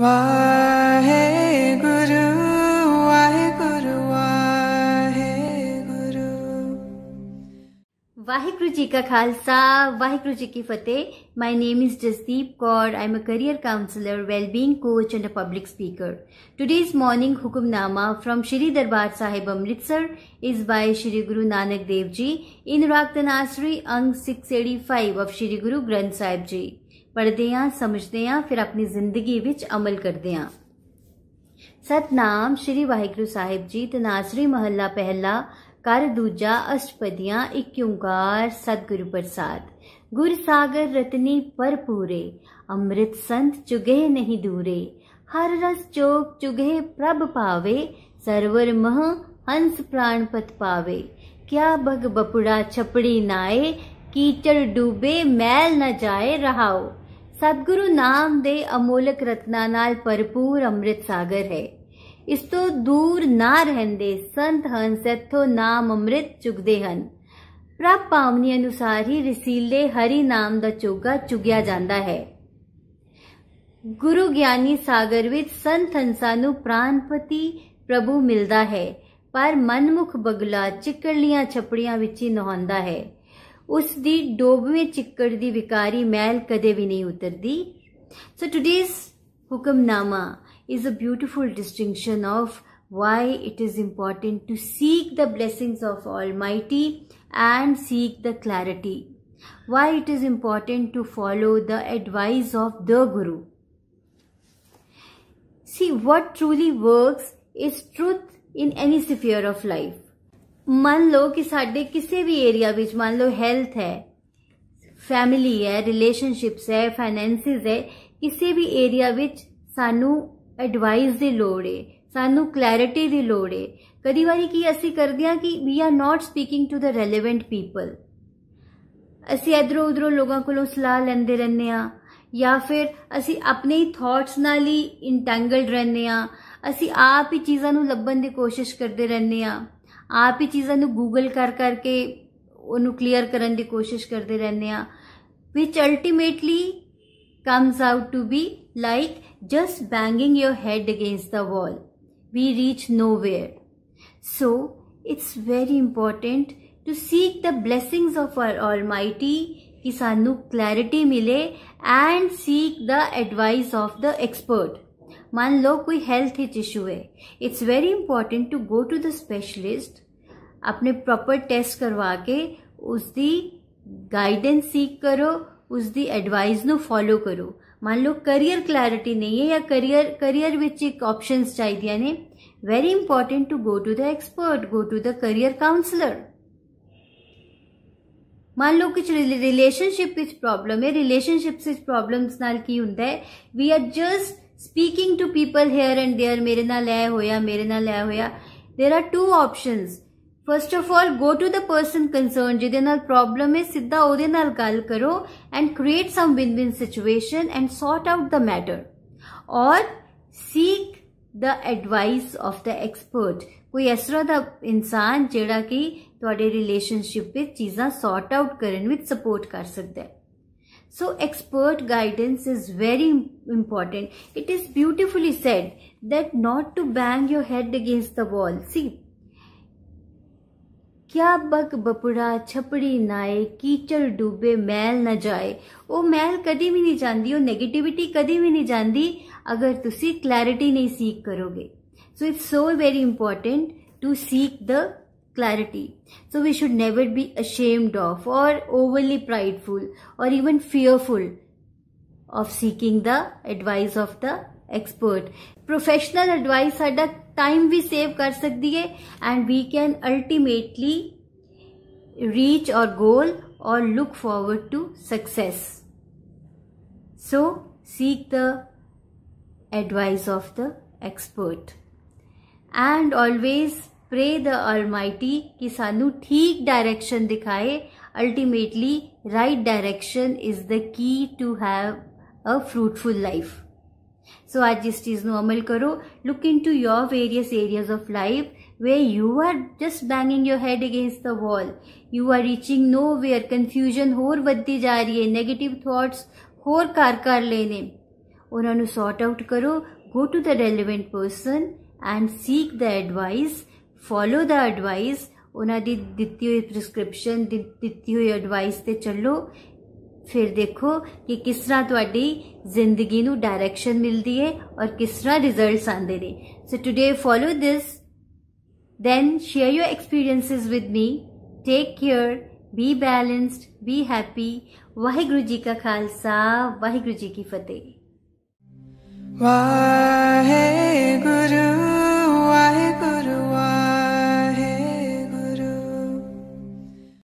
वाहिगुरु जी का खालसा वाहिगुरु जी की फतेह my name is Jasdeep Kaur I am a career counsellor wellbeing coach and a public speaker today's morning Hukamnama from Shri Darbar Sahib Amritsar is by Shri Guru Nanak Dev ji in रागतनाश्री अंग six eighty five of Shri Guru Granth Sahib जी पढ़ते हाँ समझते हाँ फिर अपनी जिंदगी अमल करते हाँ सतनाम श्री वाहगुरु साहिब जी तनासरी महला पहला कर दूजा अष्टपदियाँ इक्योंकार सतगुरु प्रसाद गुरु सागर रत्नी पर पूरे अमृत संत चुगे नहीं दूरे हर रस चोग चुगे प्रभ पावे सरवर मह हंस प्राण पत पावे क्या बग बपुड़ा छपड़ी नाए कीचड़ डूबे मैल न जाए रहाओ ਸਤਿਗੁਰੂ ਨਾਮ ਦੇ ਅਮੋਲਕ ਰਤਨਾ ਨਾਲ ਭਰਪੂਰ ਅੰਮ੍ਰਿਤ ਸਾਗਰ ਹੈ ਇਸ ਤੋਂ ਦੂਰ ਨਾ ਰਹਿੰਦੇ ਸੰਤ ਹੰਸ ਇਥੋਂ ਨਾਮ ਅੰਮ੍ਰਿਤ ਚੁਗਦੇ ਹਨ ਪ੍ਰਭ ਪਾਵਨੀ ਅਨੁਸਾਰ ਹੀ ਰਸੀਲੇ ਹਰੀ ਨਾਮ ਦਾ ਚੋਗਾ ਚੁਗਿਆ ਜਾਂਦਾ ਹੈ ਗੁਰੂ ਗਿਆਨੀ ਸਾਗਰ ਵਿੱਚ ਸੰਤ ਹੰਸਾਂ ਨੂੰ ਪ੍ਰਾਨਪਤੀ ਪ੍ਰਭੂ ਮਿਲਦਾ ਹੈ ਪਰ ਮਨਮੁਖ ਬਗਲਾ ਚਿਕੜਲੀਆਂ ਛਪੜੀਆਂ ਵਿੱਚ ਹੀ ਨਹਾਉਂਦਾ ਹੈ So today's ਡੋਬਵੇਂ ਚਿੱਕੜ is a beautiful distinction of why it is important to seek the blessings of Almighty and seek the clarity. Why it is important to follow the advice of the Guru. See, what truly works is truth in any sphere of life. ਮੰਨ ਲਓ ਕਿ ਸਾਡੇ ਕਿਸੇ ਵੀ area ਵਿੱਚ ਮੰਨ ਲਓ health ਹੈ family ਹੈ ਰਿਲੇਸ਼ਨਸ਼ਿਪਸ ਹੈ ਫਾਈਨੈਂਸਿਸ ਹੈ ਕਿਸੇ ਵੀ ਏਰੀਆ ਵਿੱਚ ਸਾਨੂੰ ਐਡਵਾਈਸ ਦੀ ਲੋੜ ਹੈ ਸਾਨੂੰ ਕਲੈਰਿਟੀ ਦੀ ਲੋੜ ਹੈ ਕਦੀ ਵਾਰੀ ਕੀ ਅਸੀਂ ਕਰਦੇ ਹਾਂ ਕਿ we are not speaking to the relevant people ਅਸੀਂ ਇਧਰੋਂ ਉਧਰੋਂ ਲੋਕਾਂ ਕੋਲੋਂ ਸਲਾਹ ਲੈਂਦੇ ਰਹਿੰਦੇ ਆ ਜਾਂ ਫਿਰ ਅਸੀਂ ਆਪਣੇ ਥੌਟਸ ਥਾਟਸ ਨਾਲ ਹੀ ਇੰਟੈਂਗਲਡ ਰਹਿੰਦੇ ਆ ਅਸੀਂ ਆਪ ਹੀ ਚੀਜ਼ਾਂ ਨੂੰ ਲੱਭਣ ਦੀ ਕੋਸ਼ਿਸ਼ ਕਰਦੇ ਰਹਿੰਦੇ ਆ आप ही चीजा गूगल कर करके उन्होंने क्लीयर करने की कोशिश करते रहने which ultimately comes out to be like just banging your head against the wall we reach nowhere so it's very important to seek the blessings of our Almighty कि सानू clarity मिले and seek the advice of the expert मान लो कोई health issue है it's very important to go to the specialist अपने proper test करवा के उसकी गाइडेंस सीख करो उसकी एडवाइस नो फॉलो करो मान लो करियर क्लैरिटी नहीं है या करियर करियर विच एक ऑप्शन चाहिए ने very important to go to the expert go to the career counsellor मान लो कुछ रिलेशनशिप रिलेशनशिप प्रॉब्लम है रिलेशनशिप प्रॉब्लम्स नाल की होंगे we are just speaking to people here and there ਮੇਰੇ ਨਾਲ ਐ ਹੋਇਆ ਮੇਰੇ ਨਾਲ ਐ ਹੋਇਆ there are two options first of all go to the person concern ਜਿਹਦੇ ਨਾਲ ਪ੍ਰੋਬਲਮ ਹੈ ਸਿੱਧਾ ਉਹਦੇ ਨਾਲ ਗੱਲ ਕਰੋ and create some win win situation and sort out the matter ਔਰ seek the advice of the expert ਕੋਈ ਇਸ ਤਰ੍ਹਾਂ ਦਾ ਇਨਸਾਨ ਜਿਹੜਾ ਕਿ ਤੁਹਾਡੇ ਰਿਲੇਸ਼ਨਸ਼ਿਪ ਵਿੱਚ ਚੀਜ਼ਾਂ ਸੌਰਟ ਆਊਟ ਕਰਨ ਵਿੱਚ ਸਪੋਰਟ ਕਰ ਸਕਦਾ ਹੈ So expert guidance is very important. It is beautifully said that not to bang your head against the wall. See, क्या बक बपुड़ा छपड़ी नाए कीचड़ डूबे मैल न जाए वो मैल कदी भी नहीं जानती वो नेगेटिविटी कदी भी नहीं जानती अगर तुसी क्लैरिटी नहीं सीख करोगे so it's so very important to seek the clarity. So we should never be ashamed of or overly prideful or even fearful of seeking the advice of the expert. Professional advice the time we save ਕਰ ਸਕਦੀ and we can ultimately reach our goal or look forward to success. So seek the advice of the expert and always pray the Almighty कि सानू ठीक direction दिखाए ultimately right direction is the key to have a fruitful life so आज इस चीज़ नो अमल करो look into your various areas of life where you are just banging your head against the wall you are reaching nowhere confusion होर बदती जा रही है नैगेटिव थॉट्स होर कार कर लेने उन्होंने सॉर्ट आउट करो go to the relevant person and seek the advice follow ਦਾ ਐਡਵਾਈਸ ਉਹਨਾਂ ਦੀ ਦਿੱਤੀ ਹੋਈ ਪ੍ਰਿਸਕ੍ਰਿਪਸ਼ਨ ਦਿੱਤੀ ਹੋਈ ਐਡਵਾਈਸ ਤੇ ਚੱਲੋ ਫਿਰ ਦੇਖੋ ਕਿ ਕਿਸ ਤਰ੍ਹਾਂ ਤੁਹਾਡੀ ਜ਼ਿੰਦਗੀ ਨੂੰ ਡਾਇਰੈਕਸ਼ਨ ਮਿਲਦੀ ਹੈ ਔਰ ਕਿਸ ਤਰ੍ਹਾਂ ਰਿਜ਼ਲਟਸ ਆਉਂਦੇ ਨੇ so today follow this then share your experiences with me take care be balanced be happy Waheguru ji ਕਾ ਖਾਲਸਾ ਵਾਹਿਗੁਰੂ ਜੀ ਕੀ ਫਤਿਹ ਵਾਹਿਗੁਰੂ